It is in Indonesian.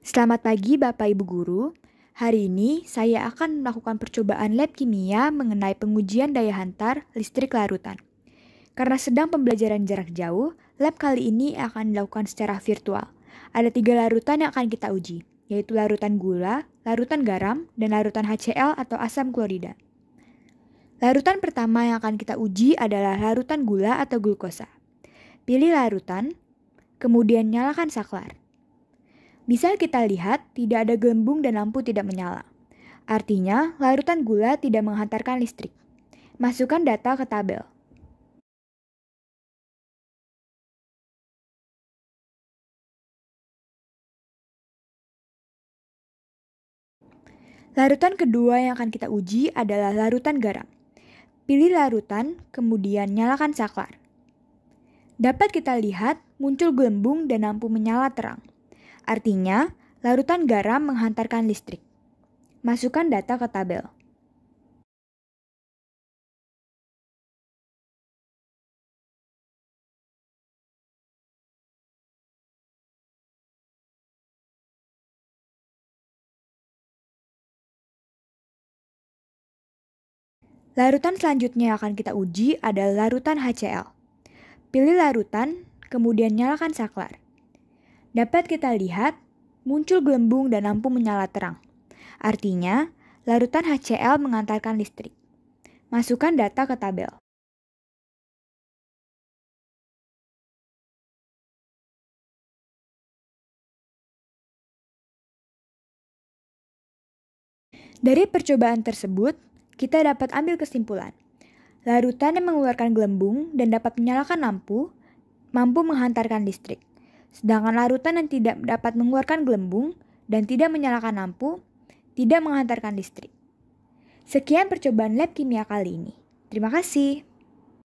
Selamat pagi Bapak Ibu Guru. Hari ini saya akan melakukan percobaan lab kimia mengenai pengujian daya hantar listrik larutan. Karena sedang pembelajaran jarak jauh, lab kali ini akan dilakukan secara virtual. Ada tiga larutan yang akan kita uji, yaitu larutan gula, larutan garam, dan larutan HCl atau asam klorida. Larutan pertama yang akan kita uji adalah larutan gula atau glukosa. Pilih larutan, kemudian nyalakan saklar. Bisa kita lihat, tidak ada gelembung dan lampu tidak menyala. Artinya, larutan gula tidak menghantarkan listrik. Masukkan data ke tabel. Larutan kedua yang akan kita uji adalah larutan garam. Pilih larutan, kemudian nyalakan saklar. Dapat kita lihat muncul gelembung dan lampu menyala terang. Artinya, larutan garam menghantarkan listrik. Masukkan data ke tabel. Larutan selanjutnya yang akan kita uji adalah larutan HCl. Pilih larutan, kemudian nyalakan saklar dapat kita lihat muncul gelembung dan lampu menyala terang. Artinya, larutan HCl mengantarkan listrik. Masukkan data ke tabel. Dari percobaan tersebut, kita dapat ambil kesimpulan. Larutan yang mengeluarkan gelembung dan dapat menyalakan lampu, mampu menghantarkan listrik. Sedangkan larutan yang tidak dapat mengeluarkan gelembung dan tidak menyalakan lampu, tidak menghantarkan listrik. Sekian percobaan lab kimia kali ini. Terima kasih.